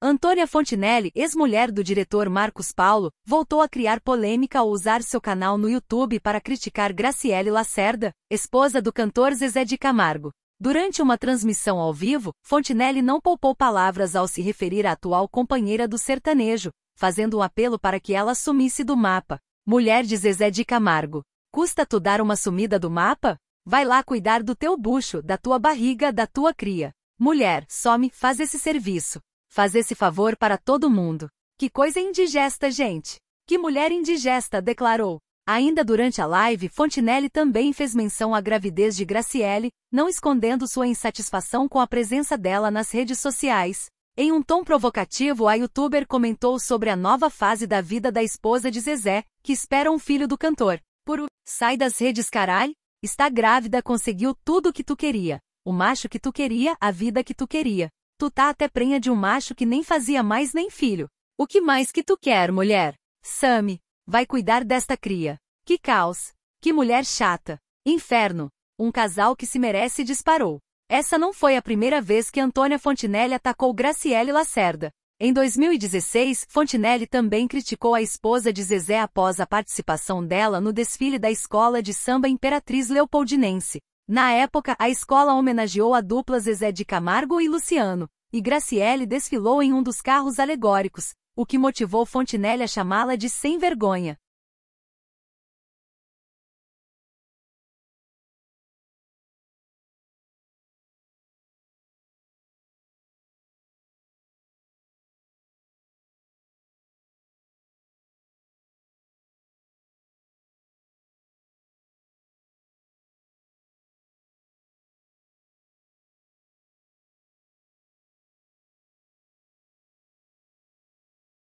Antônia Fontinelli, ex-mulher do diretor Marcos Paulo, voltou a criar polêmica ao usar seu canal no YouTube para criticar Graciele Lacerda, esposa do cantor Zezé de Camargo. Durante uma transmissão ao vivo, Fontinelli não poupou palavras ao se referir à atual companheira do sertanejo, fazendo um apelo para que ela sumisse do mapa. Mulher de Zezé de Camargo. Custa tu dar uma sumida do mapa? Vai lá cuidar do teu bucho, da tua barriga, da tua cria. Mulher, some, faz esse serviço. Faz esse favor para todo mundo. Que coisa indigesta, gente! Que mulher indigesta, declarou. Ainda durante a live, Fontinelli também fez menção à gravidez de Graciele, não escondendo sua insatisfação com a presença dela nas redes sociais. Em um tom provocativo, a youtuber comentou sobre a nova fase da vida da esposa de Zezé, que espera um filho do cantor. Por sai das redes caralho, está grávida, conseguiu tudo o que tu queria, o macho que tu queria, a vida que tu queria. Tu tá até prenha de um macho que nem fazia mais nem filho. O que mais que tu quer, mulher? Sami, vai cuidar desta cria. Que caos. Que mulher chata. Inferno. Um casal que se merece disparou. Essa não foi a primeira vez que Antônia Fontinelli atacou Graciele Lacerda. Em 2016, Fontinelli também criticou a esposa de Zezé após a participação dela no desfile da Escola de Samba Imperatriz Leopoldinense. Na época, a escola homenageou a dupla Zezé de Camargo e Luciano, e Graciele desfilou em um dos carros alegóricos, o que motivou Fontenelle a chamá-la de sem vergonha.